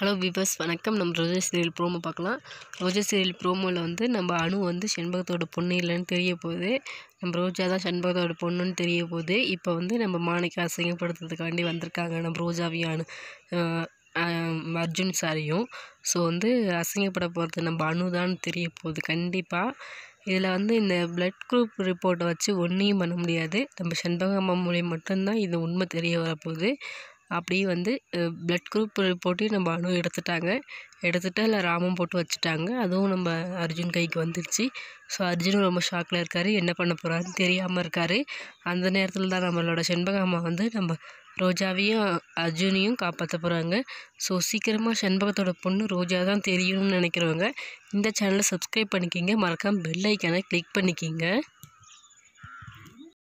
hello viewers வணக்கம் நம்ம ரோஜா serial promo பார்க்கலாம் ரோஜா சீரியல் ப்ரோமோவில் வந்து நம்ம அணு வந்து செண்பகத்தோட பொண்ணு இல்லைன்னு தெரிய போகுது நம்ம ரோஜா தான் செண்பகத்தோட பொண்ணுன்னு தெரிய போகுது இப்போ வந்து நம்ம மாணிக்க அசிங்கப்படுத்துறதுக்காண்டி வந்திருக்காங்க நம்ம ரோஜாவையும் அணு அர்ஜுன் சாரியும் ஸோ வந்து அசிங்கப்பட போகிறது நம்ம அணு தான் தெரிய போகுது கண்டிப்பாக இதில் வந்து இந்த பிளட் குரூப் ரிப்போர்ட்டை வச்சு ஒன்றையும் பண்ண முடியாது நம்ம செண்பகம்மா மூலியம் மட்டும்தான் இது உண்மை தெரிய வரப்போகுது அப்படியே வந்து ப்ளட் குரூப் போட்டு நம்ம அணு எடுத்துட்டாங்க எடுத்துகிட்டு அதில் ராமம் போட்டு வச்சுட்டாங்க அதுவும் நம்ம அர்ஜுன் கைக்கு வந்துடுச்சு ஸோ அர்ஜுனும் ரொம்ப ஷாக்கில் இருக்கார் என்ன பண்ண போகிறான்னு தெரியாமல் இருக்கார் அந்த நேரத்தில் தான் நம்மளோட செண்பக அம்மா வந்து நம்ம ரோஜாவையும் அர்ஜுனையும் காப்பாற்ற போகிறாங்க ஸோ சீக்கிரமாக செண்பகத்தோட பொண்ணு ரோஜா தான் தெரியணும்னு நினைக்கிறவங்க இந்த சேனலை சப்ஸ்கிரைப் பண்ணிக்கிங்க மறக்காமல் பெல் ஐக்கானை கிளிக் பண்ணிக்கிங்க